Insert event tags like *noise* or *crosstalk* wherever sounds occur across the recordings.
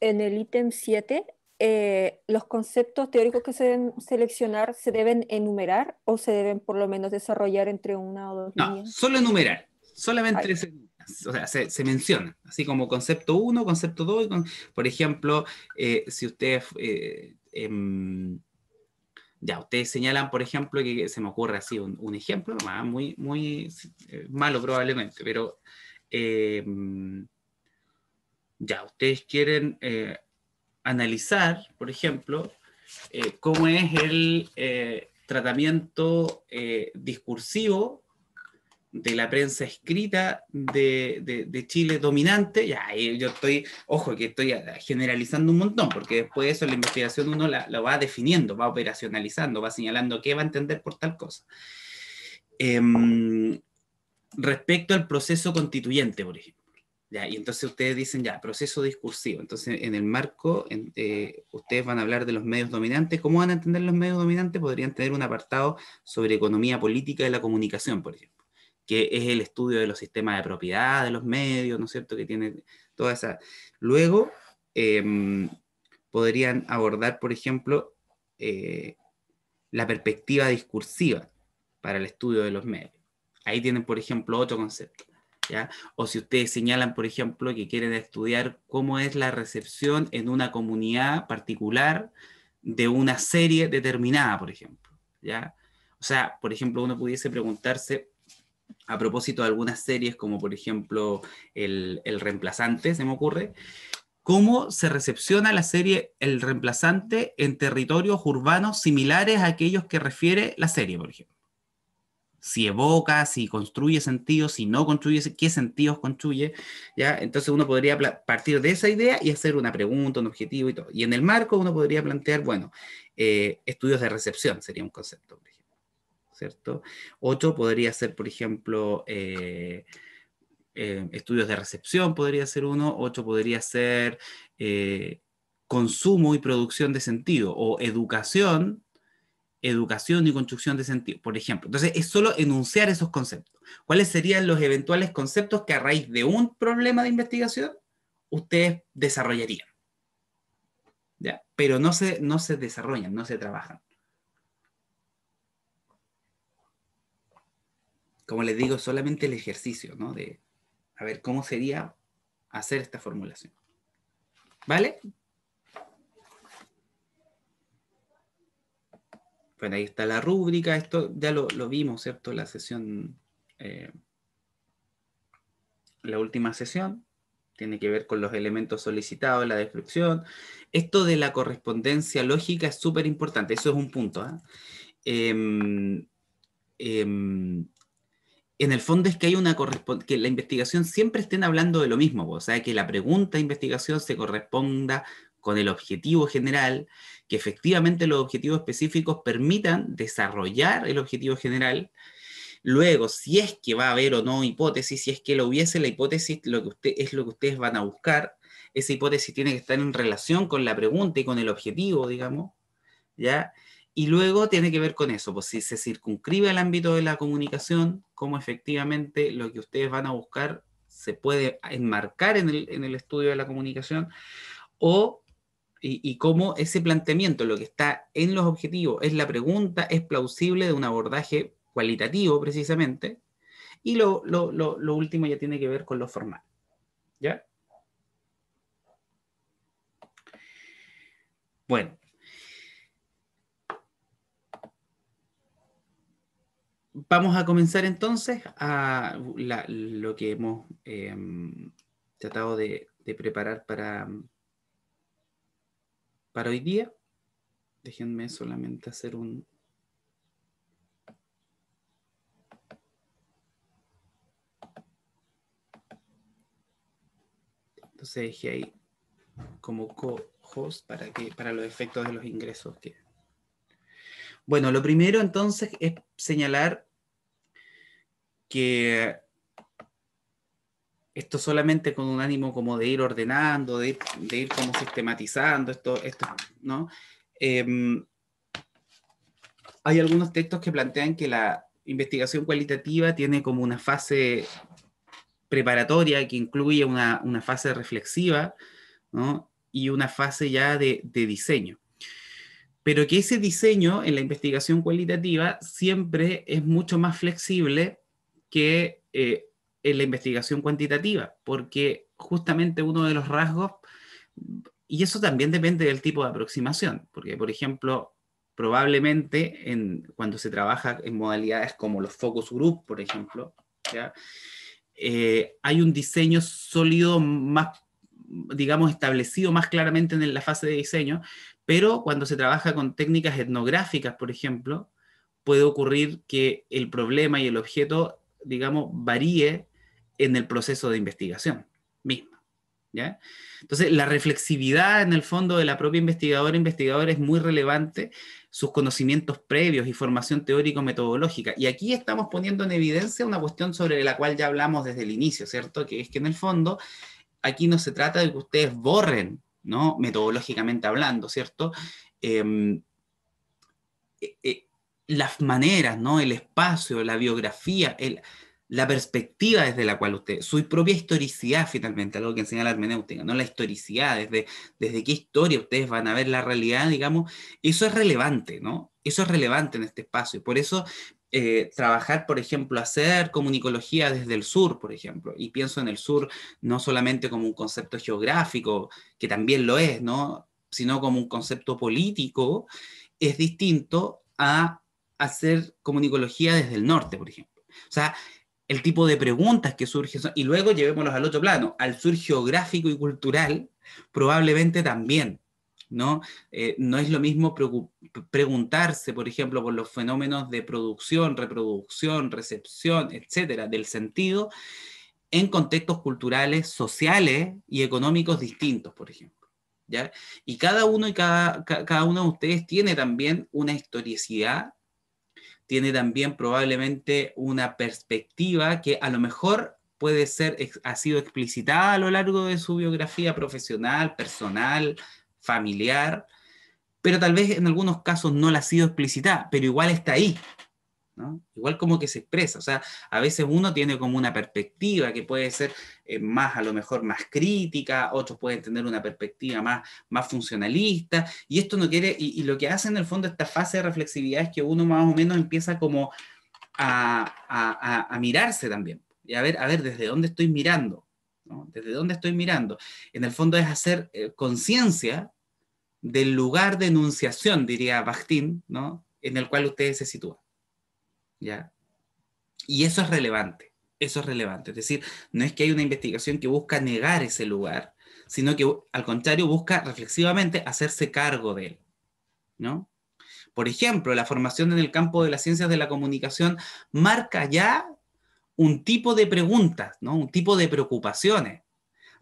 en el ítem 7, eh, los conceptos teóricos que se deben seleccionar se deben enumerar o se deben por lo menos desarrollar entre una o dos no, Solo enumerar, solamente se, o sea, se, menciona, así como concepto 1, concepto 2, por ejemplo, eh, si ustedes, eh, em, ya, ustedes señalan, por ejemplo, que, se me ocurre así un, ejemplo, muy, muy malo probablemente, pero... Em, ya, ustedes quieren eh, analizar, por ejemplo, eh, cómo es el eh, tratamiento discursivo de la prensa escrita de, Chile dominante, ya yo estoy, ojo que estoy generalizando un montón, porque después de eso la investigación uno la, va definiendo, va operacionalizando, va señalando qué va a entender por tal cosa. Em, respecto al proceso constituyente, por ejemplo. Ya, y entonces ustedes dicen, ya, proceso discursivo. Entonces, en el marco, eh, ustedes van a hablar de los medios dominantes. ¿Cómo van a entender los medios dominantes? Podrían tener un apartado sobre economía política de la comunicación, por ejemplo, que es el estudio de los sistemas de propiedad, de los medios, ¿no es cierto? Que tiene toda esa... Luego, em, podrían abordar, por ejemplo, eh, la perspectiva discursiva para el estudio de los medios. Ahí tienen, por ejemplo, otro concepto. O si ustedes señalan, por ejemplo, que quieren estudiar cómo es la recepción en una comunidad particular de una serie determinada, por ejemplo, ¿ya? O sea, por ejemplo, uno pudiese preguntarse a propósito de algunas series, como por ejemplo el, el Reemplazante, se me ocurre, cómo se recepciona la serie El Reemplazante en territorios urbanos similares a aquellos que refiere la serie, por ejemplo si evoca, si construye sentidos, si no construye, qué sentidos construye, ¿ya? Entonces uno podría partir de esa idea y hacer una pregunta, un objetivo y todo. Y en el marco uno podría plantear, bueno, eh, estudios de recepción sería un concepto, por ejemplo, ¿cierto? Otro podría ser, por ejemplo, eh, eh, estudios de recepción podría ser uno, ocho podría ser consumo y producción de sentido o educación educación y construcción de sentido, por ejemplo. Entonces, es solo enunciar esos conceptos. ¿Cuáles serían los eventuales conceptos que a raíz de un problema de investigación ustedes desarrollarían? Pero no se, no se desarrollan, no se trabajan. Como les digo, solamente el ejercicio, ¿no? De a ver cómo sería hacer esta formulación. ¿Vale? Bueno, ahí está la rúbrica, esto ya lo, vimos, ¿cierto? La sesión, eh, la última sesión, tiene que ver con los elementos solicitados, la descripción. Esto de la correspondencia lógica es súper importante, eso es un punto. ¿ah? Em, em, en el fondo es que hay una que la investigación siempre estén hablando de lo mismo, o sea, que la pregunta de investigación se corresponda con el objetivo general, que efectivamente los objetivos específicos permitan desarrollar el objetivo general. Luego, si es que va a haber o no hipótesis, si es que lo hubiese la hipótesis, lo que usted, es lo que ustedes van a buscar. Esa hipótesis tiene que estar en relación con la pregunta y con el objetivo, digamos, ¿ya? Y luego tiene que ver con eso, pues si se circunscribe al ámbito de la comunicación, cómo efectivamente lo que ustedes van a buscar se puede enmarcar en el, en el estudio de la comunicación, o y, cómo ese planteamiento, lo que está en los objetivos, es la pregunta, es plausible de un abordaje cualitativo precisamente. Y lo, último ya tiene que ver con lo formal. ¿Ya? Bueno. Vamos a comenzar entonces a lo que hemos em, tratado de preparar para, para hoy día, déjenme solamente hacer un... Entonces dejé ahí como co-host para, que, para los efectos de los ingresos que... Bueno, lo primero entonces es señalar que esto solamente con un ánimo como de ir ordenando, de ir, como sistematizando esto, esto ¿no? Em, hay algunos textos que plantean que la investigación cualitativa tiene como una fase preparatoria que incluye una, fase reflexiva y una fase ya de, diseño pero que ese diseño en la investigación cualitativa siempre es mucho más flexible que eh, la investigación cuantitativa, porque justamente uno de los rasgos, y eso también depende del tipo de aproximación, porque por ejemplo, probablemente en, cuando se trabaja en modalidades como los focus group, por ejemplo, eh, hay un diseño sólido más, digamos, establecido más claramente en la fase de diseño, pero cuando se trabaja con técnicas etnográficas, por ejemplo, puede ocurrir que el problema y el objeto, digamos, varíe en el proceso de investigación misma. Entonces, la reflexividad en el fondo de la propia investigadora investigadora es muy relevante, sus conocimientos previos y formación teórico-metodológica. Y aquí estamos poniendo en evidencia una cuestión sobre la cual ya hablamos desde el inicio, ¿cierto? Que es que en el fondo aquí no se trata de que ustedes borren, ¿no? Metodológicamente hablando, ¿cierto? Em, eh, eh, las maneras, ¿no? El espacio, la biografía, el, la perspectiva desde la cual usted, su propia historicidad finalmente, algo que enseña la hermenéutica, ¿no? La historicidad, desde, desde qué historia ustedes van a ver la realidad, digamos, eso es relevante, ¿no? Eso es relevante en este espacio. Y por eso eh, trabajar, por ejemplo, hacer comunicología desde el sur, por ejemplo, y pienso en el sur no solamente como un concepto geográfico, que también lo es, ¿no? sino como un concepto político, es distinto a hacer comunicología desde el norte, por ejemplo. O sea, el tipo de preguntas que surgen, y luego llevémoslos al otro plano, al sur geográfico y cultural, probablemente también. ¿no? Eh, no es lo mismo preguntarse, por ejemplo, por los fenómenos de producción, reproducción, recepción, etcétera, del sentido, en contextos culturales, sociales y económicos distintos, por ejemplo. ¿ya? Y cada uno y cada, cada uno de ustedes tiene también una historicidad tiene también probablemente una perspectiva que a lo mejor puede ser, ha sido explicitada a lo largo de su biografía profesional, personal, familiar, pero tal vez en algunos casos no la ha sido explicitada, pero igual está ahí, Igual como que se expresa, o sea, a veces uno tiene como una perspectiva que puede ser eh, más, a lo mejor, más crítica, otros pueden tener una perspectiva más, más funcionalista, y esto no quiere, y, lo que hace en el fondo esta fase de reflexividad es que uno más o menos empieza como a, mirarse también, y a ver, a ver, ¿desde dónde estoy mirando? ¿no? ¿Desde dónde estoy mirando? En el fondo es hacer eh, conciencia del lugar de enunciación, diría Bakhtin, ¿no? en el cual ustedes se sitúan. ¿ya? Y eso es relevante, eso es relevante. Es decir, no es que hay una investigación que busca negar ese lugar, sino que al contrario busca reflexivamente hacerse cargo de él, ¿no? Por ejemplo, la formación en el campo de las ciencias de la comunicación marca ya un tipo de preguntas, ¿no? Un tipo de preocupaciones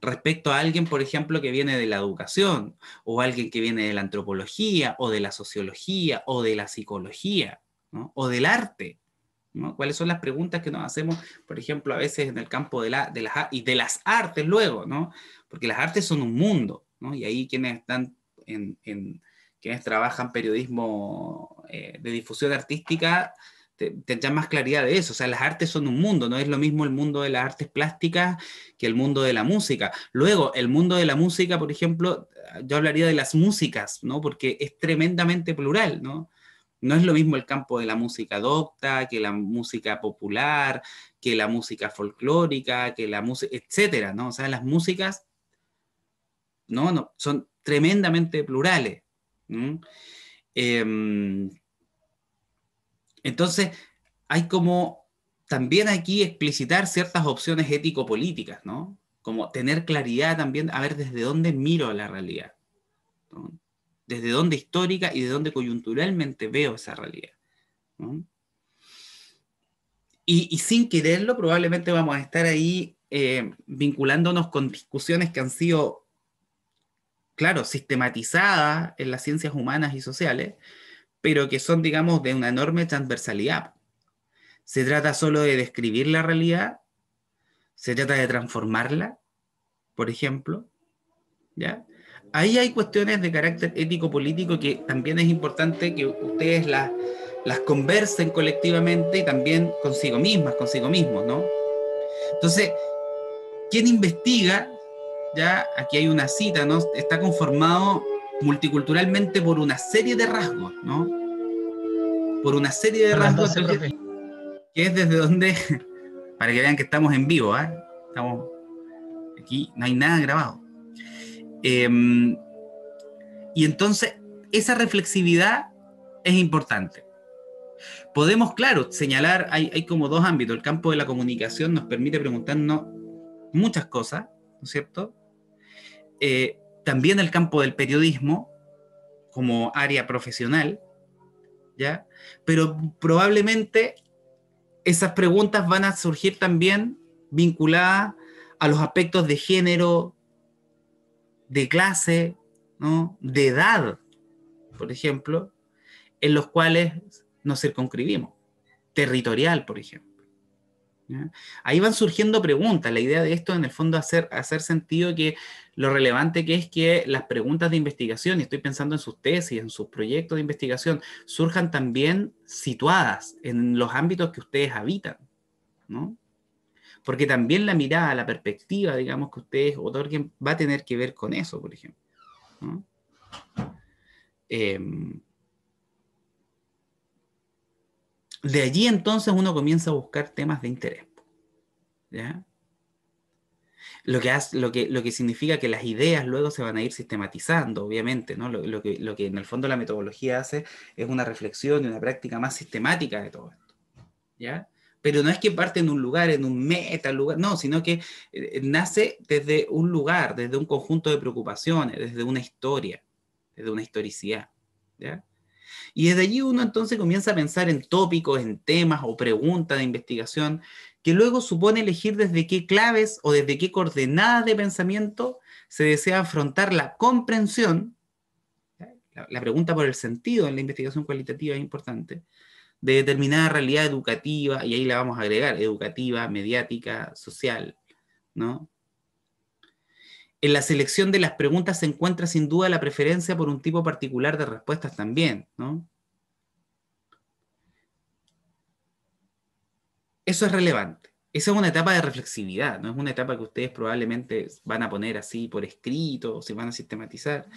respecto a alguien, por ejemplo, que viene de la educación, o alguien que viene de la antropología, o de la sociología, o de la psicología, o del arte. ¿Cuáles son las preguntas que nos hacemos, por ejemplo, a veces en el campo de, las, y de las artes luego, Porque las artes son un mundo, ¿no? Y ahí quienes están en, quienes trabajan periodismo eh, de difusión artística tendrán más claridad de eso. O sea, las artes son un mundo, no es lo mismo el mundo de las artes plásticas que el mundo de la música. Luego, el mundo de la música, por ejemplo, yo hablaría de las músicas, ¿no? Porque es tremendamente plural, ¿no? No es lo mismo el campo de la música adopta, que la música popular, que la música folclórica, que la música, etcétera, ¿no? O sea, las músicas, ¿no? no son tremendamente plurales. Em, entonces, hay como también aquí explicitar ciertas opciones ético-políticas, ¿no? Como tener claridad también, a ver desde dónde miro la realidad desde dónde histórica y de dónde coyunturalmente veo esa realidad. Y, sin quererlo, probablemente vamos a estar ahí eh, vinculándonos con discusiones que han sido, claro, sistematizadas en las ciencias humanas y sociales, pero que son, digamos, de una enorme transversalidad. Se trata solo de describir la realidad, se trata de transformarla, por ejemplo, ¿ya? Ahí hay cuestiones de carácter ético-político que también es importante que ustedes las, conversen colectivamente y también consigo mismas, consigo mismos, ¿no? Entonces, quien investiga, ya aquí hay una cita, ¿no? Está conformado multiculturalmente por una serie de rasgos, ¿no? Por una serie de rasgos que, es desde donde, *laughs* para que vean que estamos en vivo, ¿eh? Estamos aquí, no hay nada grabado. Em, y entonces, esa reflexividad es importante. Podemos, claro, señalar, hay, hay, como dos ámbitos. El campo de la comunicación nos permite preguntarnos muchas cosas, ¿no es cierto? Eh, también el campo del periodismo como área profesional, ¿ya? Pero probablemente esas preguntas van a surgir también vinculadas a los aspectos de género, de clase, ¿no? de edad, por ejemplo, en los cuales nos circunscribimos. Territorial, por ejemplo. Ahí van surgiendo preguntas. La idea de esto, en el fondo, hacer, hacer sentido que lo relevante que es que las preguntas de investigación, y estoy pensando en sus tesis, en sus proyectos de investigación, surjan también situadas en los ámbitos que ustedes habitan. ¿no? Porque también la mirada, la perspectiva, digamos, que ustedes otorguen va a tener que ver con eso, por ejemplo. Em, de allí entonces uno comienza a buscar temas de interés. ¿ya? Lo, que hace, lo, que, lo que, significa que las ideas luego se van a ir sistematizando, obviamente, ¿no? Lo, que, lo que en el fondo la metodología hace es una reflexión y una práctica más sistemática de todo esto, ¿ya? pero no es que parte en un lugar, en un meta lugar, no, sino que eh, nace desde un lugar, desde un conjunto de preocupaciones, desde una historia, desde una historicidad. ¿ya? Y desde allí uno entonces comienza a pensar en tópicos, en temas o preguntas de investigación que luego supone elegir desde qué claves o desde qué coordenadas de pensamiento se desea afrontar la comprensión, la pregunta por el sentido en la investigación cualitativa es importante, de determinada realidad educativa, y ahí la vamos a agregar, educativa, mediática, social, ¿no? En la selección de las preguntas se encuentra sin duda la preferencia por un tipo particular de respuestas también, ¿no? Eso es relevante. Esa es una etapa de reflexividad, no es una etapa que ustedes probablemente van a poner así por escrito, o se van a sistematizar.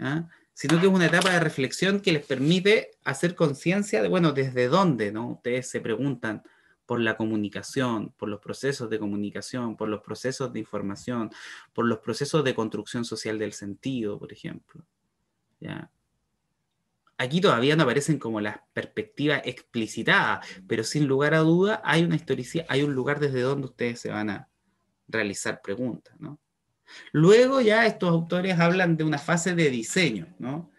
¿ah? sino que es una etapa de reflexión que les permite hacer conciencia de, bueno, desde dónde, ¿no? Ustedes se preguntan por la comunicación, por los procesos de comunicación, por los procesos de información, por los procesos de construcción social del sentido, por ejemplo. Aquí todavía no aparecen como las perspectivas explicitadas, pero sin lugar a duda hay una hay un lugar desde donde ustedes se van a realizar preguntas, ¿no? Luego ya estos autores hablan de una fase de diseño, ¿no?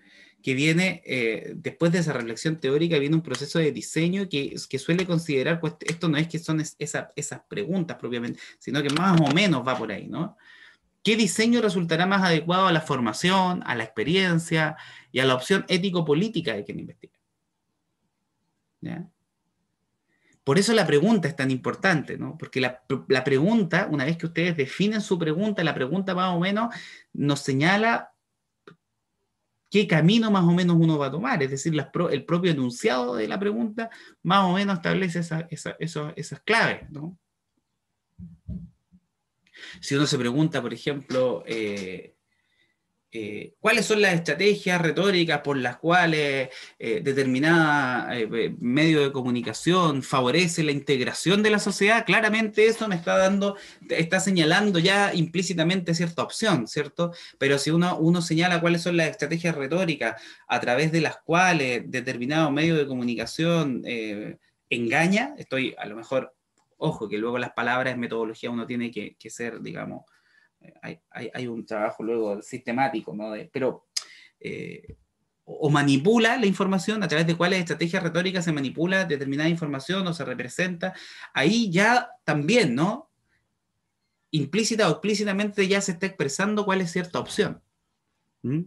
que viene, eh, después de esa reflexión teórica, viene un proceso de diseño que, suele considerar, pues esto no es que son esas preguntas propiamente, sino que más o menos va por ahí, ¿no? ¿Qué diseño resultará más adecuado a la formación, a la experiencia y a la opción ético-política de quien investiga? ¿Ya? Por eso la pregunta es tan importante, ¿no? Porque la, pregunta, una vez que ustedes definen su pregunta, la pregunta más o menos nos señala qué camino más o menos uno va a tomar. Es decir, el propio enunciado de la pregunta más o menos establece esas claves, ¿no? Si uno se pregunta, por ejemplo, eh, eh, cuáles son las estrategias retóricas por las cuales determinado eh, determinada eh, medio de comunicación favorece la integración de la sociedad, claramente eso me está dando, está señalando ya implícitamente cierta opción, ¿cierto? Pero si uno, señala cuáles son las estrategias retóricas a través de las cuales determinado medio de comunicación engaña, estoy a lo mejor, ojo, que luego las palabras, metodología, uno tiene que ser, digamos, hay, un trabajo luego sistemático, ¿no? pero, eh, o manipula la información a través de cuáles estrategias retóricas se manipula determinada información o se representa, ahí ya también, ¿no? Implícita o explícitamente ya se está expresando cuál es cierta opción. ¿Mm?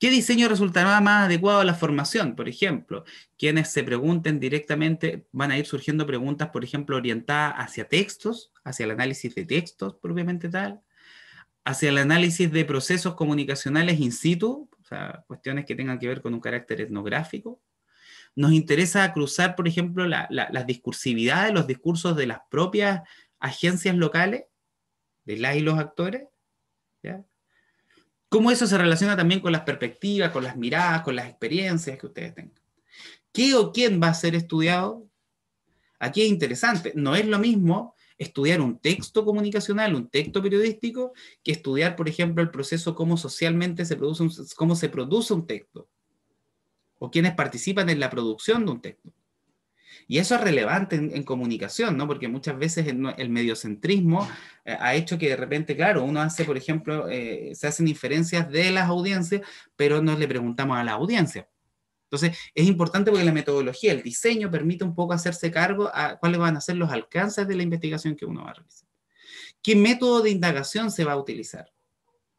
¿Qué diseño resultará más adecuado a la formación? Por ejemplo, quienes se pregunten directamente, van a ir surgiendo preguntas, por ejemplo, orientadas hacia textos, hacia el análisis de textos propiamente tal, hacia el análisis de procesos comunicacionales in situ, o sea, cuestiones que tengan que ver con un carácter etnográfico. Nos interesa cruzar, por ejemplo, la, las discursividades, los discursos de las propias agencias locales, de las y los actores. Cómo eso se relaciona también con las perspectivas, con las miradas, con las experiencias que ustedes tengan. ¿Qué o quién va a ser estudiado? Aquí es interesante, no es lo mismo estudiar un texto comunicacional, un texto periodístico, que estudiar, por ejemplo, el proceso cómo socialmente se produce un, cómo se produce un texto o quienes participan en la producción de un texto. Y eso es relevante en, comunicación, ¿no? Porque muchas veces el, mediocentrismo eh, ha hecho que de repente, claro, uno hace, por ejemplo, eh, se hacen inferencias de las audiencias, pero no le preguntamos a la audiencia entonces, es importante porque la metodología, el diseño permite un poco hacerse cargo a cuáles van a ser los alcances de la investigación que uno va a realizar. ¿Qué método de indagación se va a utilizar?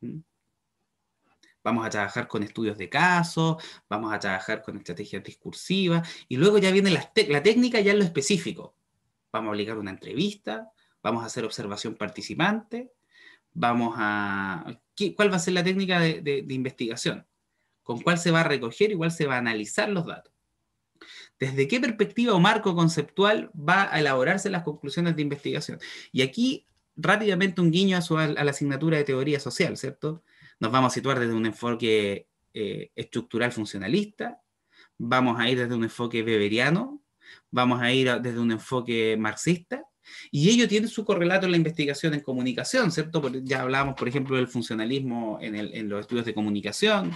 ¿Mm? Vamos a trabajar con estudios de casos, vamos a trabajar con estrategias discursivas y luego ya viene la, técnica ya en lo específico. Vamos a obligar una entrevista, vamos a hacer observación participante, vamos a... ¿Cuál va a ser la técnica de investigación? con cuál se va a recoger y cuál se va a analizar los datos. ¿Desde qué perspectiva o marco conceptual va a elaborarse las conclusiones de investigación? Y aquí rápidamente un guiño a, la asignatura de teoría social, ¿cierto? Nos vamos a situar desde un enfoque eh, estructural funcionalista, vamos a ir desde un enfoque beberiano, vamos a ir desde un enfoque marxista, y ello tiene su correlato en la investigación en comunicación, ¿cierto? Ya hablábamos, por ejemplo, del funcionalismo en, los estudios de comunicación,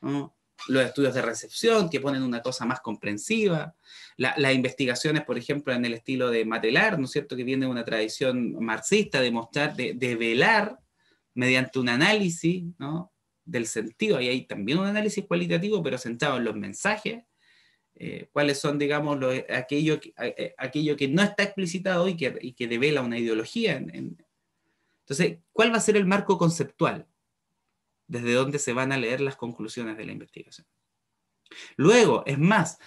los estudios de recepción que ponen una cosa más comprensiva, las investigaciones, por ejemplo, en el estilo de matelar, ¿no es cierto?, que viene de una tradición marxista, de mostrar, de, velar mediante un análisis, del sentido, ahí hay también un análisis cualitativo, pero centrado en los mensajes, eh, cuáles son, digamos, eh, aquello, que, eh, aquello que no está explicitado y que, y que devela una ideología. Entonces, ¿cuál va a ser el marco conceptual desde donde se van a leer las conclusiones de la investigación? Luego, es más,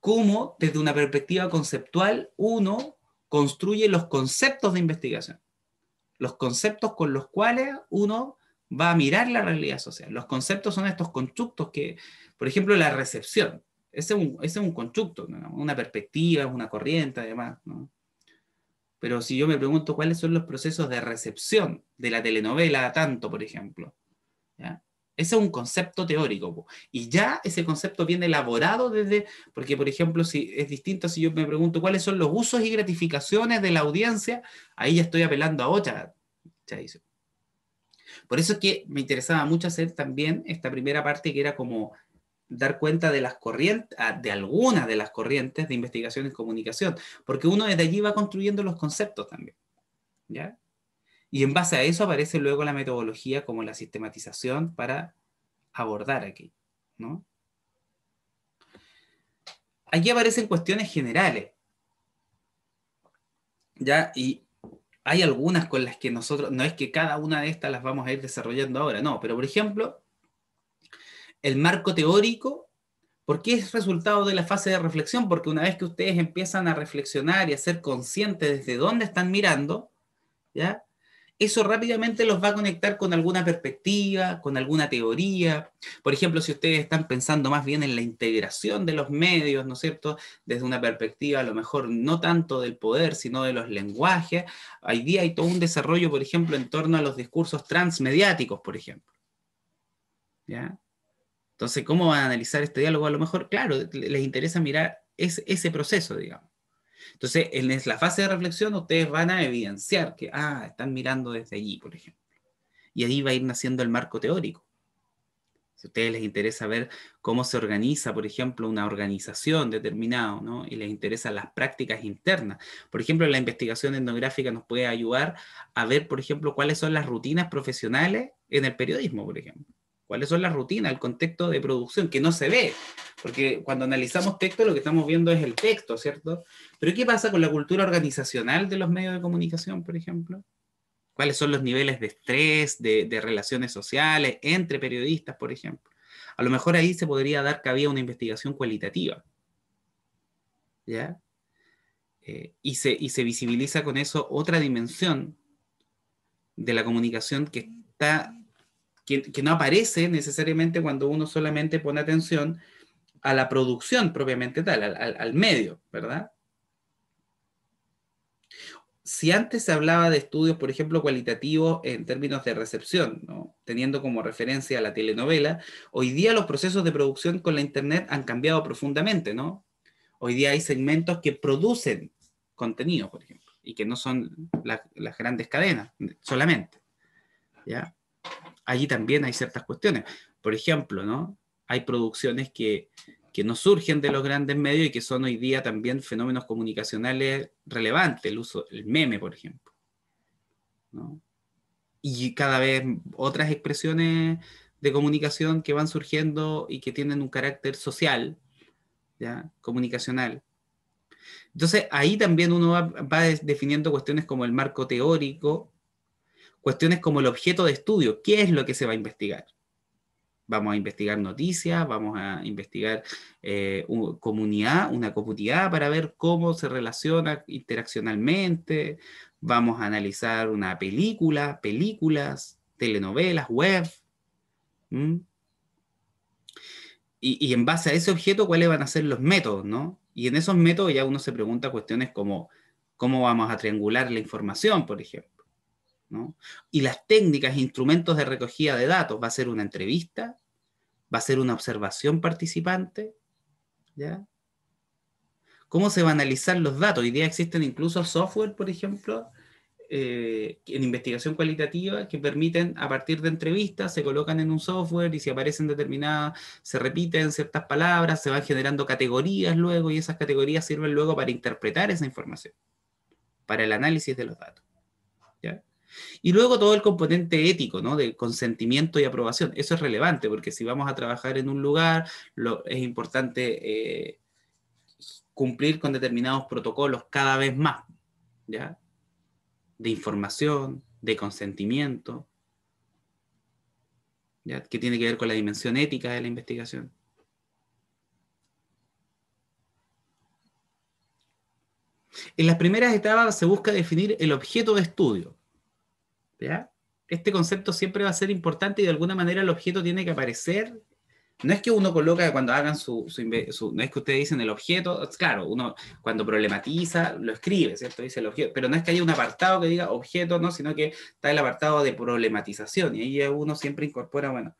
cómo desde una perspectiva conceptual uno construye los conceptos de investigación, los conceptos con los cuales uno va a mirar la realidad social. Los conceptos son estos constructos que, por ejemplo, la recepción. Ese es un, constructo, una perspectiva, una corriente, además. ¿no? Pero si yo me pregunto cuáles son los procesos de recepción de la telenovela, tanto, por ejemplo, Ese es un concepto teórico. Y ya ese concepto viene elaborado desde, porque por ejemplo, si es distinto si yo me pregunto cuáles son los usos y gratificaciones de la audiencia, ahí ya estoy apelando a otra. Por eso es que me interesaba mucho hacer también esta primera parte que era como dar cuenta de las corrientes, ah, de algunas de las corrientes de investigación en comunicación, porque uno desde allí va construyendo los conceptos también, ¿ya? Y en base a eso aparece luego la metodología como la sistematización para abordar aquí, ¿no? Aquí aparecen cuestiones generales, ¿ya? Y hay algunas con las que nosotros, no es que cada una de estas las vamos a ir desarrollando ahora, no, pero por ejemplo, el marco teórico, porque es resultado de la fase de reflexión, porque una vez que ustedes empiezan a reflexionar y a ser conscientes desde dónde están mirando, ¿ya? Eso rápidamente los va a conectar con alguna perspectiva, con alguna teoría. Por ejemplo, si ustedes están pensando más bien en la integración de los medios, ¿no es cierto? Desde una perspectiva a lo mejor no tanto del poder, sino de los lenguajes. Hoy día hay todo un desarrollo, por ejemplo, en torno a los discursos transmediáticos, por ejemplo. ¿Ya? Entonces, ¿cómo van a analizar este diálogo? A lo mejor, claro, les interesa mirar es, ese proceso, digamos. Entonces, en la fase de reflexión, ustedes van a evidenciar que, ah, están mirando desde allí, por ejemplo. Y ahí va a ir naciendo el marco teórico. Si a ustedes les interesa ver cómo se organiza, por ejemplo, una organización determinada, ¿no? Y les interesan las prácticas internas. Por ejemplo, la investigación etnográfica nos puede ayudar a ver, por ejemplo, cuáles son las rutinas profesionales en el periodismo, por ejemplo cuáles son las rutinas, el contexto de producción, que no se ve, porque cuando analizamos texto lo que estamos viendo es el texto, ¿cierto? Pero ¿qué pasa con la cultura organizacional de los medios de comunicación, por ejemplo? ¿Cuáles son los niveles de estrés, de, relaciones sociales entre periodistas, por ejemplo? A lo mejor ahí se podría dar cabida a una investigación cualitativa. ¿Ya? Eh, y, se, y se visibiliza con eso otra dimensión de la comunicación que está que, no aparece necesariamente cuando uno solamente pone atención a la producción propiamente tal, al, medio, ¿verdad? si antes se hablaba de estudios, por ejemplo, cualitativos en términos de recepción, ¿no? teniendo como referencia a la telenovela, hoy día los procesos de producción con la Internet han cambiado profundamente, ¿no? Hoy día hay segmentos que producen contenido, por ejemplo, y que no son las grandes cadenas solamente. ¿ya? allí también hay ciertas cuestiones. Por ejemplo, ¿no? Hay producciones que, que no surgen de los grandes medios y que son hoy día también fenómenos comunicacionales relevantes, el uso del meme, por ejemplo. ¿no? Y cada vez otras expresiones de comunicación que van surgiendo y que tienen un carácter social, ¿ya? comunicacional. Entonces ahí también uno va definiendo cuestiones como el marco teórico Cuestiones como el objeto de estudio, ¿qué es lo que se va a investigar? Vamos a investigar noticias, vamos a investigar eh, comunidad, una comunidad para ver cómo se relaciona interaccionalmente, vamos a analizar una película, películas, telenovelas, web. Y, en base a ese objeto, ¿cuáles van a ser los métodos? Y en esos métodos ya uno se pregunta cuestiones como cómo vamos a triangular la información, por ejemplo. Y las técnicas e instrumentos de recogida de datos, va a ser una entrevista, va a ser una observación participante, ¿ya? ¿Cómo se van a analizar los datos? Hoy día existen incluso software, por ejemplo, eh, en investigación cualitativa que permiten a partir de entrevistas, se colocan en un software y si aparecen determinadas, se repiten ciertas palabras, se van generando categorías luego y esas categorías sirven luego para interpretar esa información, para el análisis de los datos. ¿ya? Y luego todo el componente ético, ¿no? De consentimiento y aprobación. Eso es relevante porque si vamos a trabajar en un lugar, es importante eh, cumplir con determinados protocolos cada vez más, ¿ya? De información, de consentimiento, ¿ya? Que tiene que ver con la dimensión ética de la investigación. En las primeras etapas se busca definir el objeto de estudio. ¿ya? Este concepto siempre va a ser importante y de alguna manera el objeto tiene que aparecer. No es que uno coloca cuando hagan su, no es que ustedes dicen el objeto, claro, uno cuando problematiza lo escribe, ¿cierto? Dice el objeto, pero no es que haya un apartado que diga objeto, ¿no? Sino que está el apartado de problematización y ahí uno siempre incorpora, bueno,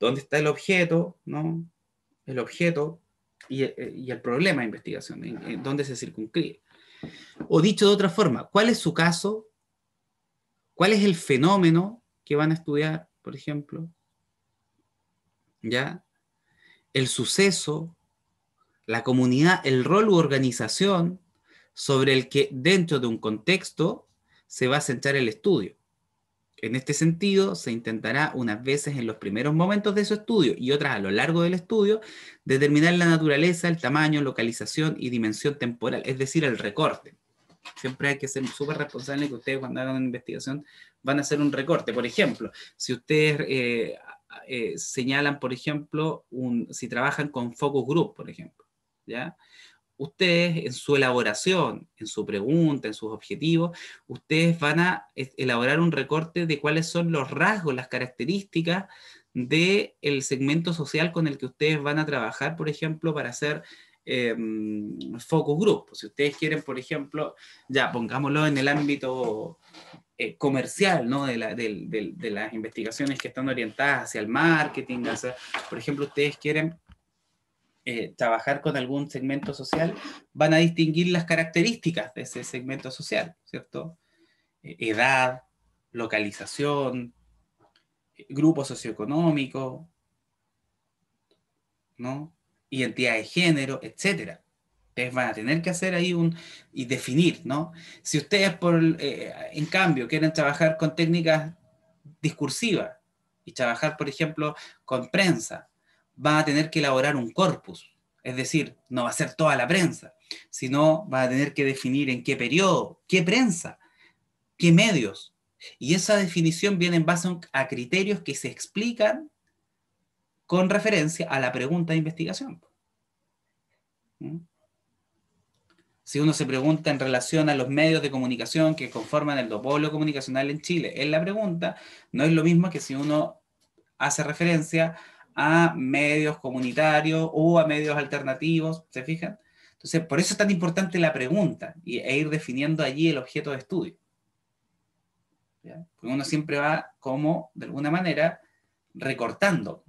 ¿dónde está el objeto, ¿no? El objeto y, eh, y el problema de investigación, ¿dónde se circunscribe? O dicho de otra forma, ¿cuál es su caso? cuál es el fenómeno que van a estudiar, por ejemplo, ¿ya? El suceso, la comunidad, el rol u organización sobre el que dentro de un contexto se va a centrar el estudio. En este sentido, se intentará unas veces en los primeros momentos de su estudio y otras a lo largo del estudio determinar la naturaleza, el tamaño, localización y dimensión temporal, es decir, el recorte siempre hay que ser súper responsable que ustedes cuando hagan una investigación van a hacer un recorte. Por ejemplo, si ustedes eh, eh, señalan, por ejemplo, si trabajan con focus group, por ejemplo, ¿ya? Ustedes en su elaboración, en su pregunta, en sus objetivos, ustedes van a elaborar un recorte de cuáles son los rasgos, las características del el segmento social con el que ustedes van a trabajar, por ejemplo, para hacer eh, focus group. Si ustedes quieren, por ejemplo, ya pongámoslo en el ámbito eh, comercial, ¿no? De, las investigaciones que están orientadas hacia el marketing, por ejemplo, ustedes quieren eh, trabajar con algún segmento social, van a distinguir las características de ese segmento social, ¿cierto? Eh, edad, localización, grupo socioeconómico, ¿no? identidad de género, etcétera. entonces van a tener que hacer ahí un y definir, ¿no? Si ustedes, por, eh, en cambio, quieren trabajar con técnicas discursivas y trabajar, por ejemplo, con prensa, van a tener que elaborar un corpus. Es decir, no va a ser toda la prensa, sino van a tener que definir en qué periodo, qué prensa, qué medios. Y esa definición viene en base a criterios que se explican con referencia a la pregunta de investigación. ¿Mm? Si uno se pregunta en relación a los medios de comunicación que conforman el dopolo comunicacional en Chile, en la pregunta no es lo mismo que si uno hace referencia a medios comunitarios o a medios alternativos, ¿se fijan? Entonces, por eso es tan importante la pregunta y, e ir definiendo allí el objeto de estudio. uno siempre va como, de alguna manera, recortando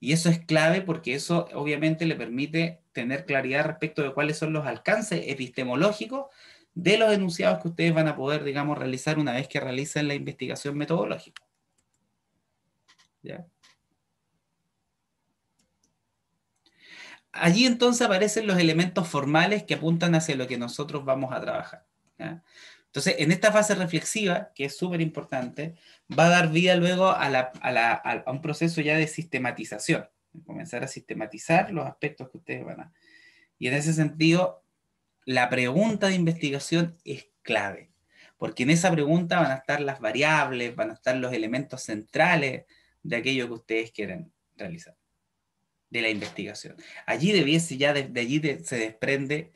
y eso es clave porque eso obviamente le permite tener claridad respecto de cuáles son los alcances epistemológicos de los enunciados que ustedes van a poder, digamos, realizar una vez que realicen la investigación metodológica. Allí entonces aparecen los elementos formales que apuntan hacia lo que nosotros vamos a trabajar. ¿ya? Entonces, en esta fase reflexiva, que es súper importante, va a dar vida luego a, un proceso ya de sistematización, comenzar a sistematizar los aspectos que ustedes van a... Y en ese sentido, la pregunta de investigación es clave, porque en esa pregunta van a estar las variables, van a estar los elementos centrales de aquello que ustedes quieren realizar, de la investigación. Allí debiese ya, de, allí se desprende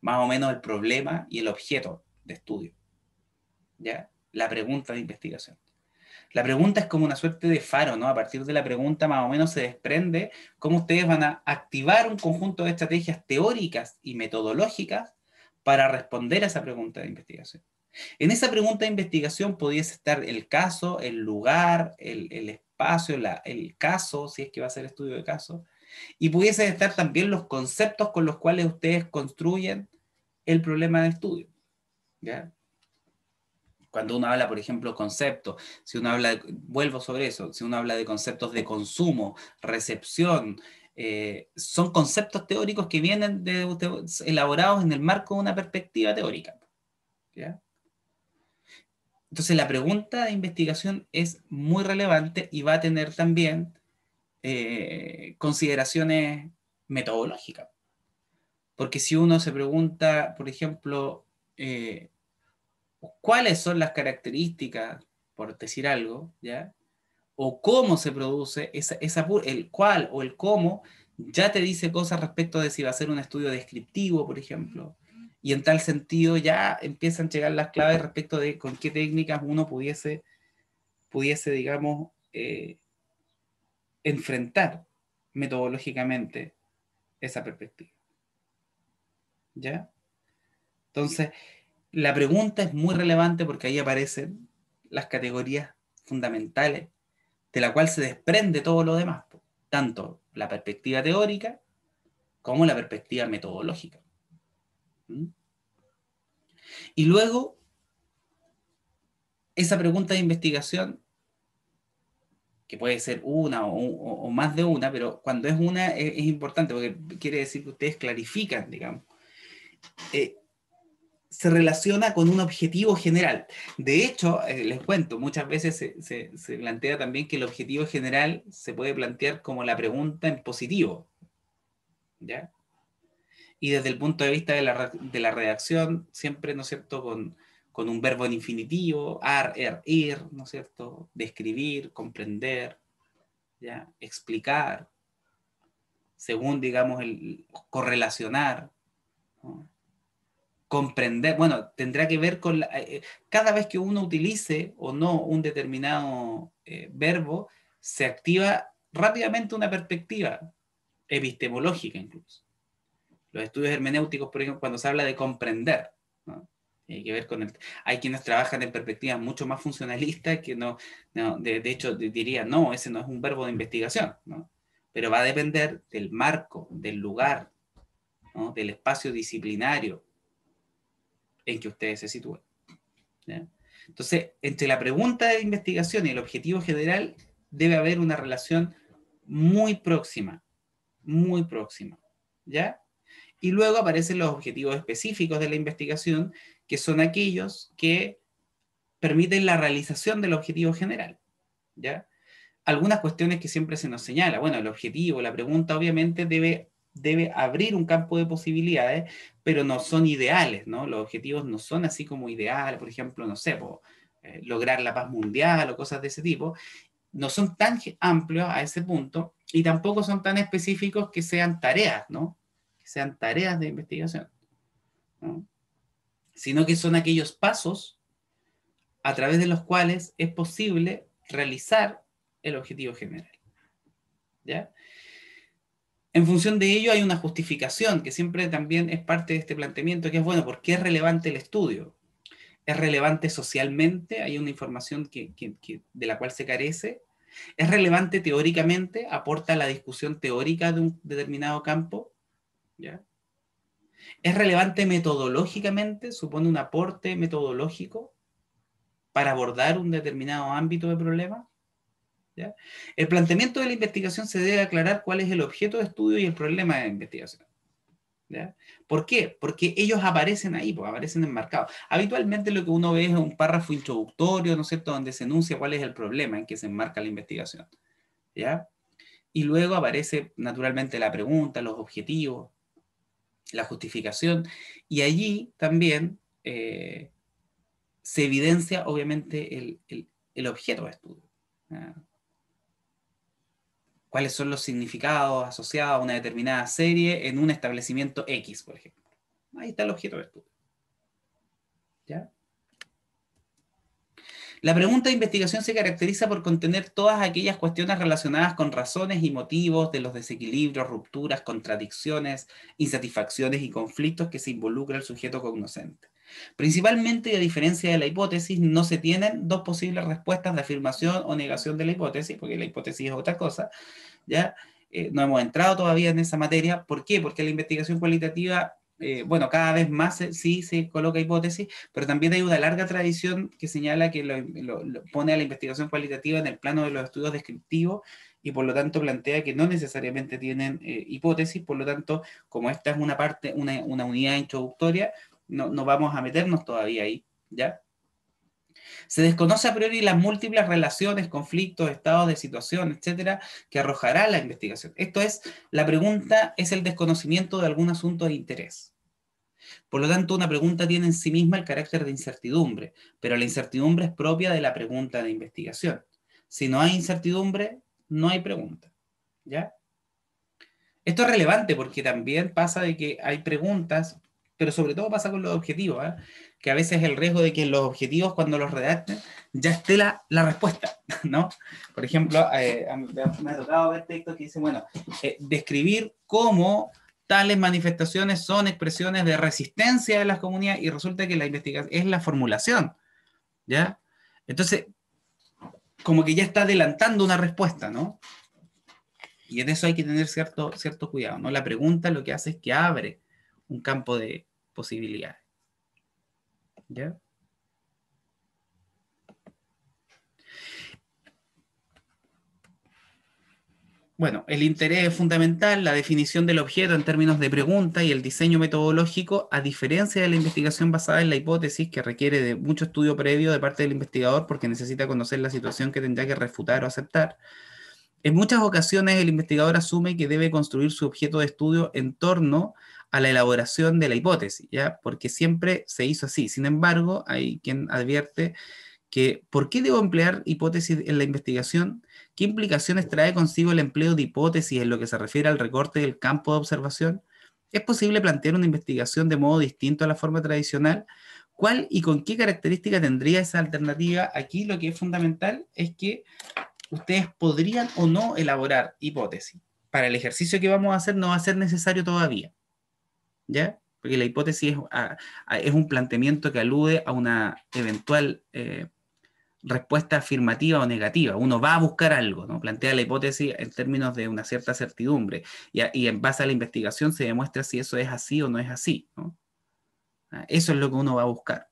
más o menos el problema y el objeto de estudio. La pregunta de investigación. La pregunta es como una suerte de faro, ¿no? A partir de la pregunta más o menos se desprende cómo ustedes van a activar un conjunto de estrategias teóricas y metodológicas para responder a esa pregunta de investigación. En esa pregunta de investigación pudiese estar el caso, el lugar, el, espacio, el caso, si es que va a ser estudio de caso, y pudiese estar también los conceptos con los cuales ustedes construyen el problema de estudio. ¿ya? Cuando uno habla, por ejemplo, conceptos, si uno habla, vuelvo sobre eso, si uno habla de conceptos de consumo, recepción, eh, son conceptos teóricos que vienen elaborados en el marco de una perspectiva teórica. Entonces la pregunta de investigación es muy relevante y va a tener también eh, consideraciones metodológicas. Porque si uno se pregunta, por ejemplo, eh, cuáles son las características, por decir algo, ¿ya? O cómo se produce esa, el cuál o el cómo ya te dice cosas respecto de si va a ser un estudio descriptivo, por ejemplo. Y en tal sentido ya empiezan a llegar las claves respecto de con qué técnicas uno pudiese, pudiese digamos, eh, enfrentar metodológicamente esa perspectiva. ¿Ya? Entonces, la pregunta es muy relevante porque ahí aparecen las categorías fundamentales de la cual se desprende todo lo demás, tanto la perspectiva teórica como la perspectiva metodológica. ¿Mm? Y luego, esa pregunta de investigación, que puede ser una o, más de una, pero cuando es una es, importante porque quiere decir que ustedes clarifican, digamos. Eh, se relaciona con un objetivo general. De hecho, eh, les cuento, muchas veces se, plantea también que el objetivo general se puede plantear como la pregunta en positivo. ¿Ya? Y desde el punto de vista de la, redacción, siempre, ¿no es cierto?, con, un verbo en infinitivo, ar, er, ir, ¿no es cierto?, describir, comprender, ¿ya? explicar, según, digamos, el correlacionar comprender, bueno, tendrá que ver con eh, cada vez que uno utilice o no un determinado eh, verbo, se activa rápidamente una perspectiva epistemológica incluso. Los estudios hermenéuticos, por ejemplo, cuando se habla de comprender, Hay que ver con hay quienes trabajan en perspectivas mucho más funcionalistas que no, de, hecho diría, no, ese no es un verbo de investigación, ¿no? Pero va a depender del marco, del lugar, del espacio disciplinario, en que ustedes se sitúan. Entonces, entre la pregunta de investigación y el objetivo general debe haber una relación muy próxima, muy próxima, ¿ya? Y luego aparecen los objetivos específicos de la investigación, que son aquellos que permiten la realización del objetivo general, ¿ya? Algunas cuestiones que siempre se nos señala, bueno, el objetivo, la pregunta obviamente debe debe abrir un campo de posibilidades, pero no son ideales, ¿no? Los objetivos no son así como ideales, por ejemplo, no sé, eh, lograr la paz mundial o cosas de ese tipo, no son tan amplios a ese punto y tampoco son tan específicos que sean tareas, ¿no? Que sean tareas de investigación, Sino que son aquellos pasos a través de los cuales es posible realizar el objetivo general, ¿ya? En función de ello hay una justificación que siempre también es parte de este planteamiento, que es bueno, ¿por qué es relevante el estudio? ¿Es relevante socialmente? ¿Hay una información que, de la cual se carece? ¿Es relevante teóricamente? ¿Aporta a la discusión teórica de un determinado campo? ¿Es relevante metodológicamente? ¿Supone un aporte metodológico para abordar un determinado ámbito de problema? El planteamiento de la investigación se debe aclarar cuál es el objeto de estudio y el problema de la investigación. ¿Ya? ¿Por qué? Porque ellos aparecen ahí, porque aparecen enmarcados. Habitualmente lo que uno ve es un párrafo introductorio, ¿no es cierto?, donde se enuncia cuál es el problema en que se enmarca la investigación. ¿Ya? Y luego aparece naturalmente la pregunta, los objetivos, la justificación, y allí también eh, se evidencia obviamente el, el, objeto de estudio. ¿Ya? cuáles son los significados asociados a una determinada serie en un establecimiento X, por ejemplo. Ahí está el objeto de estudio. ¿Ya? La pregunta de investigación se caracteriza por contener todas aquellas cuestiones relacionadas con razones y motivos de los desequilibrios, rupturas, contradicciones, insatisfacciones y conflictos que se involucra el sujeto cognoscente. Principalmente, a diferencia de la hipótesis, no se tienen dos posibles respuestas de afirmación o negación de la hipótesis, porque la hipótesis es otra cosa, ¿ya? Eh, no hemos entrado todavía en esa materia. ¿Por qué? Porque la investigación cualitativa, eh, bueno, cada vez más sí se coloca hipótesis, pero también hay una larga tradición que señala que lo, pone a la investigación cualitativa en el plano de los estudios descriptivos y por lo tanto plantea que no necesariamente tienen eh, hipótesis, por lo tanto, como esta es una parte, una unidad introductoria, no, vamos a meternos todavía ahí, ¿ya? Se desconoce a priori las múltiples relaciones, conflictos, estados de situación, etcétera, que arrojará la investigación. Esto es, la pregunta es el desconocimiento de algún asunto de interés. Por lo tanto, una pregunta tiene en sí misma el carácter de incertidumbre, pero la incertidumbre es propia de la pregunta de investigación. Si no hay incertidumbre, no hay pregunta. ¿Ya? Esto es relevante porque también pasa de que hay preguntas pero sobre todo pasa con los objetivos, ¿eh? que a veces el riesgo de que los objetivos, cuando los redacten, ya esté la, respuesta, *laughs* ¿no? Por ejemplo, eh, me ha tocado ver textos que dicen, bueno, eh, describir cómo tales manifestaciones son expresiones de resistencia de las comunidades y resulta que la investigación es la formulación, ¿ya? Entonces, como que ya está adelantando una respuesta, ¿no? Y en eso hay que tener cierto, cierto cuidado, ¿no? La pregunta lo que hace es que abre un campo de posibilidades. ¿Ya? Bueno, el interés es fundamental, la definición del objeto en términos de pregunta y el diseño metodológico, a diferencia de la investigación basada en la hipótesis que requiere de mucho estudio previo de parte del investigador porque necesita conocer la situación que tendría que refutar o aceptar. En muchas ocasiones el investigador asume que debe construir su objeto de estudio en torno a a la elaboración de la hipótesis, ¿ya? Porque siempre se hizo así. Sin embargo, hay quien advierte que ¿por qué debo emplear hipótesis en la investigación? ¿Qué implicaciones trae consigo el empleo de hipótesis en lo que se refiere al recorte del campo de observación? ¿Es posible plantear una investigación de modo distinto a la forma tradicional? ¿Cuál y con qué característica tendría esa alternativa? Aquí lo que es fundamental es que ustedes podrían o no elaborar hipótesis. Para el ejercicio que vamos a hacer no va a ser necesario todavía. ¿ya? Porque la hipótesis ah, ah, es, un planteamiento que alude a una eventual eh, respuesta afirmativa o negativa. Uno va a buscar algo, ¿no? Plantea la hipótesis en términos de una cierta certidumbre y, en base a la investigación se demuestra si eso es así o no es así, ah, Eso es lo que uno va a buscar,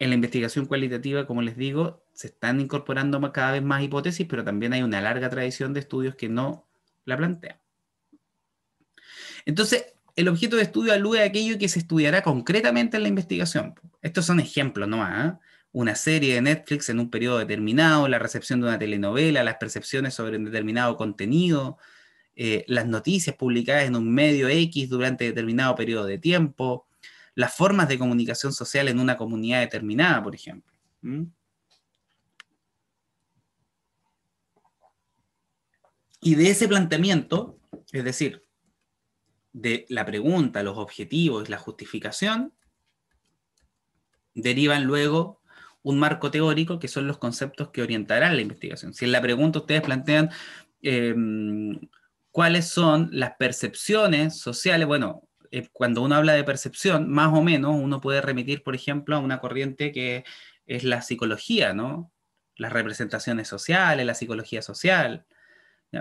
en la investigación cualitativa, como les digo, se están incorporando cada vez más hipótesis, pero también hay una larga tradición de estudios que no la plantean. Entonces, el objeto de estudio alude a aquello que se estudiará concretamente en la investigación. Estos son ejemplos nomás. ¿eh? Una serie de Netflix en un periodo determinado, la recepción de una telenovela, las percepciones sobre un determinado contenido, eh, las noticias publicadas en un medio X durante determinado periodo de tiempo, las formas de comunicación social en una comunidad determinada, por ejemplo. Y de ese planteamiento, es decir, de la pregunta, los objetivos la justificación, derivan luego un marco teórico que son los conceptos que orientarán la investigación. Si en la pregunta ustedes plantean em, cuáles son las percepciones sociales, bueno, eh, cuando uno habla de percepción, más o menos uno puede remitir, por ejemplo, a una corriente que es la psicología, ¿no? Las representaciones sociales, la psicología social.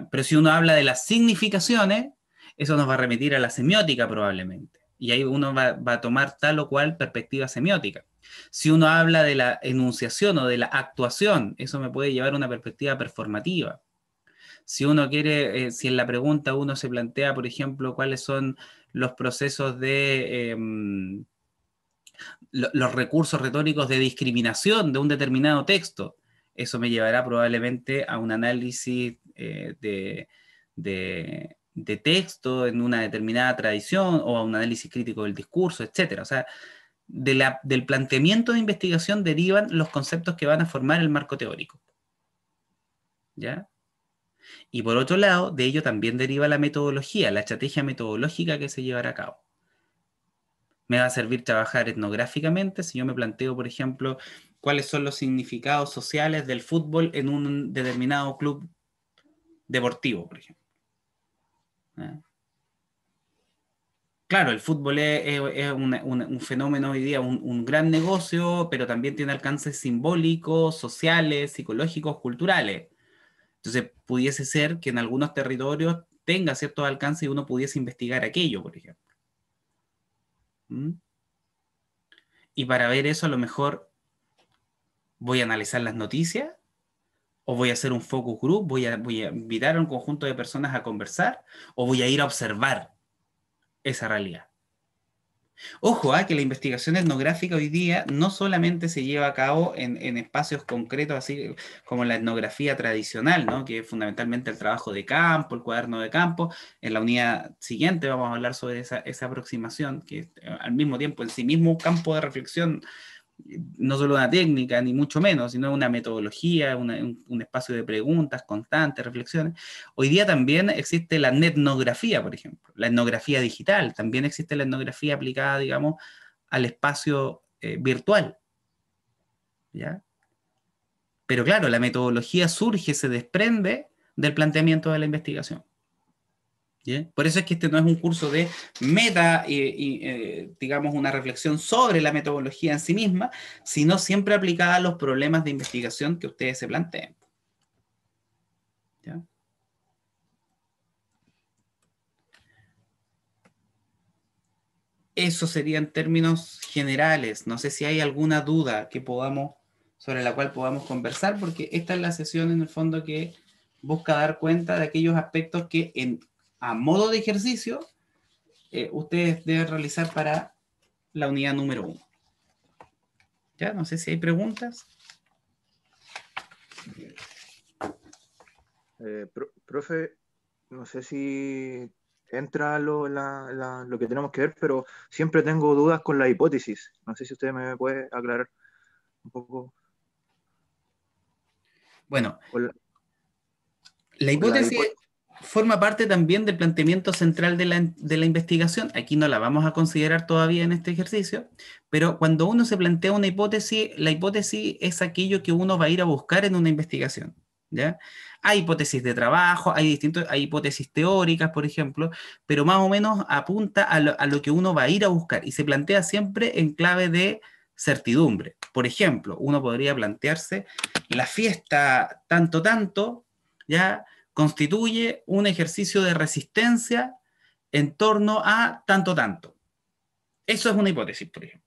Pero si uno habla de las significaciones, eso nos va a remitir a la semiótica probablemente. Y ahí uno va, a tomar tal o cual perspectiva semiótica. Si uno habla de la enunciación o de la actuación, eso me puede llevar a una perspectiva performativa. Si uno quiere, eh, si en la pregunta uno se plantea, por ejemplo, cuáles son los procesos de... Em, los recursos retóricos de discriminación de un determinado texto. Eso me llevará probablemente a un análisis eh, de, de texto, en una determinada tradición o a un análisis crítico del discurso, etc. O sea, de la, del planteamiento de investigación derivan los conceptos que van a formar el marco teórico. ¿Ya? Y por otro lado, de ello también deriva la metodología, la estrategia metodológica que se llevará a cabo. Me va a servir trabajar etnográficamente si yo me planteo, por ejemplo, cuáles son los significados sociales del fútbol en un determinado club deportivo, por ejemplo. Eh. Claro, el fútbol es, un fenómeno hoy día, un, gran negocio, pero también tiene alcances simbólicos, sociales, psicológicos, culturales. Entonces, pudiese ser que en algunos territorios tenga cierto alcance y uno pudiese investigar aquello, por ejemplo. ¿Mm? Y para ver eso, a lo mejor voy a analizar las noticias o voy a hacer un focus group, voy a, invitar a un conjunto de personas a conversar, o voy a ir a observar esa realidad. Ojo a ¿ah? que la investigación etnográfica hoy día no solamente se lleva a cabo en, espacios concretos, así como la etnografía tradicional, ¿no? que es fundamentalmente el trabajo de campo, el cuaderno de campo. En la unidad siguiente vamos a hablar sobre esa, aproximación, que al mismo tiempo en sí mismo un campo de reflexión no solo una técnica, ni mucho menos, sino una metodología, un, espacio de preguntas constantes, reflexiones. Hoy día también existe la etnografía, por ejemplo, la etnografía digital, también existe la etnografía aplicada, digamos, al espacio eh, virtual. ¿Ya? Pero claro, la metodología surge, se desprende del planteamiento de la investigación. Por eso es que este no es un curso de meta, eh, y, eh, digamos, una reflexión sobre la metodología en sí misma, sino siempre aplicada a los problemas de investigación que ustedes se planteen. Eso sería en términos generales. No sé si hay alguna duda que podamos, sobre la cual podamos conversar, porque esta es la sesión en el fondo que busca dar cuenta de aquellos aspectos que en a modo de ejercicio eh, ustedes deben realizar para la unidad número uno. Ya, no sé si hay preguntas. Eh, profe, no sé si entra lo, que tenemos que ver, pero siempre tengo dudas con la hipótesis. No sé si usted me puede aclarar un poco. Bueno, la, hipótesis forma parte también del planteamiento central de la, investigación. Aquí no la vamos a considerar todavía en este ejercicio, pero cuando uno se plantea una hipótesis, la hipótesis es aquello que uno va a ir a buscar en una investigación. ¿ya? Hay hipótesis de trabajo, hay, distintos, hipótesis teóricas, por ejemplo, pero más o menos apunta a a lo que uno va a ir a buscar y se plantea siempre en clave de certidumbre. Por ejemplo, uno podría plantearse la fiesta tanto, tanto, ¿ya? constituye un ejercicio de resistencia en torno a tanto tanto. Eso es una hipótesis, por ejemplo.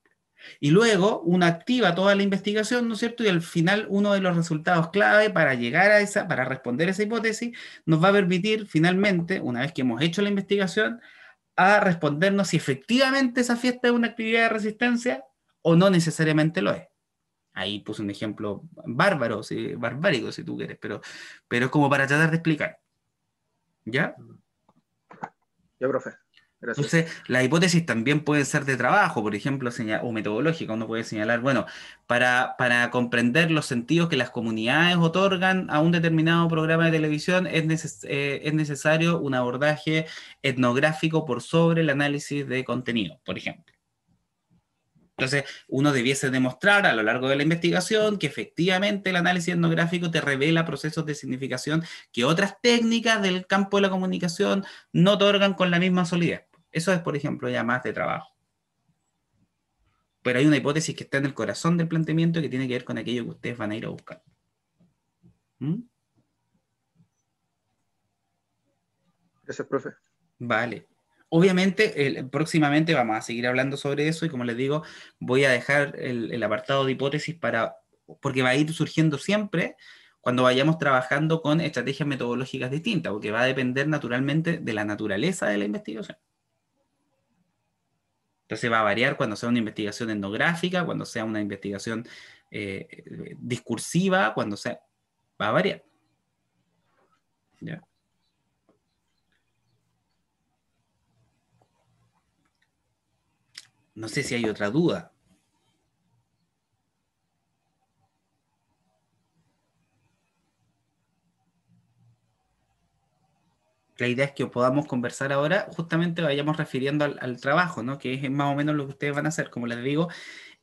Y luego una activa toda la investigación, ¿no es cierto? Y al final uno de los resultados clave para llegar a esa, para responder esa hipótesis, nos va a permitir finalmente, una vez que hemos hecho la investigación, a respondernos si efectivamente esa fiesta es una actividad de resistencia o no necesariamente lo es. Ahí puse un ejemplo bárbaro, sí, barbárico si tú quieres, pero, pero es como para tratar de explicar. ¿Ya? Ya, profe. Gracias. Entonces, las hipótesis también puede ser de trabajo, por ejemplo, o metodológica. Uno puede señalar, bueno, para, comprender los sentidos que las comunidades otorgan a un determinado programa de televisión, es, eh, es necesario un abordaje etnográfico por sobre el análisis de contenido, por ejemplo. Entonces, uno debiese demostrar a lo largo de la investigación que efectivamente el análisis etnográfico te revela procesos de significación que otras técnicas del campo de la comunicación no otorgan con la misma solidez. Eso es, por ejemplo, ya más de trabajo. Pero hay una hipótesis que está en el corazón del planteamiento que tiene que ver con aquello que ustedes van a ir a buscar. ¿Mm? Gracias, profe. Vale. Obviamente, próximamente vamos a seguir hablando sobre eso y como les digo, voy a dejar el, apartado de hipótesis para, porque va a ir surgiendo siempre cuando vayamos trabajando con estrategias metodológicas distintas, porque va a depender naturalmente de la naturaleza de la investigación. Entonces va a variar cuando sea una investigación etnográfica, cuando sea una investigación eh, discursiva, cuando sea... Va a variar. ¿Ya? No sé si hay otra duda. la idea es que podamos conversar ahora, justamente vayamos refiriendo al, trabajo, ¿no? que es más o menos lo que ustedes van a hacer. Como les digo,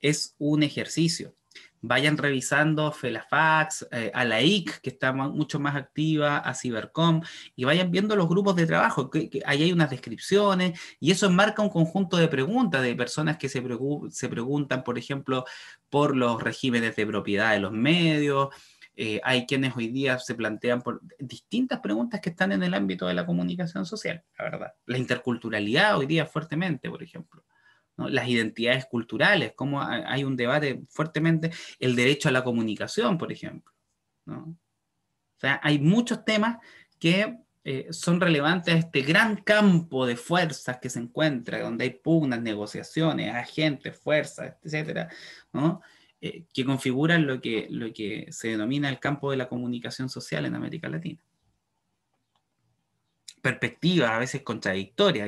es un ejercicio vayan revisando Felafax, eh, a la IC, que está mucho más activa, a Cibercom, y vayan viendo los grupos de trabajo, que, ahí hay unas descripciones, y eso enmarca un conjunto de preguntas de personas que se, se preguntan, por ejemplo, por los regímenes de propiedad de los medios, eh, hay quienes hoy día se plantean por distintas preguntas que están en el ámbito de la comunicación social, la verdad. La interculturalidad hoy día fuertemente, por ejemplo las identidades culturales, como hay un debate fuertemente, el derecho a la comunicación, por ejemplo. O sea, hay muchos temas que eh, son relevantes a este gran campo de fuerzas que se encuentra, donde hay pugnas, negociaciones, agentes, fuerzas, etcétera, eh, que configuran lo que, lo que se denomina el campo de la comunicación social en América Latina perspectivas a veces contradictoria,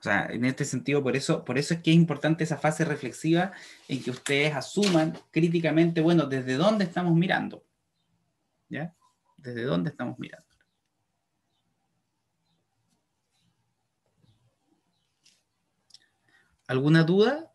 O sea, en este sentido, por eso, por eso es que es importante esa fase reflexiva en que ustedes asuman críticamente, bueno, desde dónde estamos mirando. ¿Ya? ¿Desde dónde estamos mirando? ¿Alguna duda?